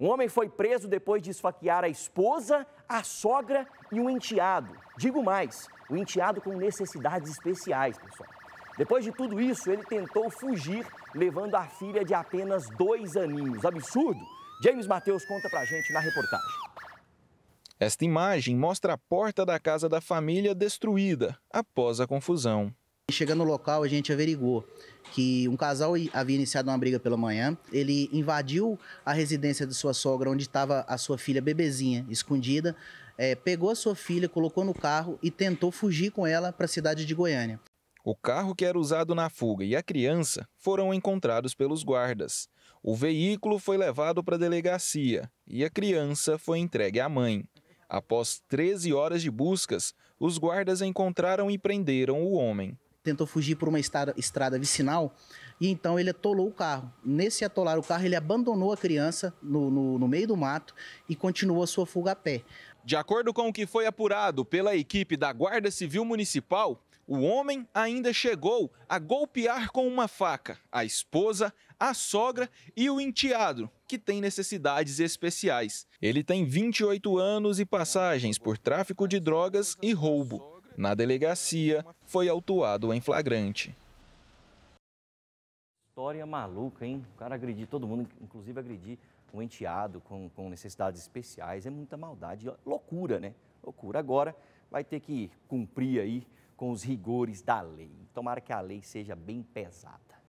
Um homem foi preso depois de esfaquear a esposa, a sogra e um enteado. Digo mais, um enteado com necessidades especiais, pessoal. Depois de tudo isso, ele tentou fugir, levando a filha de apenas dois aninhos. Absurdo? James Mateus conta pra gente na reportagem. Esta imagem mostra a porta da casa da família destruída após a confusão. Chegando no local, a gente averigou que um casal havia iniciado uma briga pela manhã. Ele invadiu a residência de sua sogra, onde estava a sua filha bebezinha, escondida. É, pegou a sua filha, colocou no carro e tentou fugir com ela para a cidade de Goiânia. O carro que era usado na fuga e a criança foram encontrados pelos guardas. O veículo foi levado para a delegacia e a criança foi entregue à mãe. Após 13 horas de buscas, os guardas encontraram e prenderam o homem tentou fugir por uma estrada, estrada vicinal e então ele atolou o carro. Nesse atolar o carro, ele abandonou a criança no, no, no meio do mato e continuou a sua fuga a pé. De acordo com o que foi apurado pela equipe da Guarda Civil Municipal, o homem ainda chegou a golpear com uma faca a esposa, a sogra e o enteado, que tem necessidades especiais. Ele tem 28 anos e passagens por tráfico de drogas e roubo. Na delegacia, foi autuado em flagrante. História maluca, hein? O cara agredir todo mundo, inclusive agredir um enteado com, com necessidades especiais. É muita maldade, loucura, né? Loucura. Agora vai ter que cumprir aí com os rigores da lei. Tomara que a lei seja bem pesada.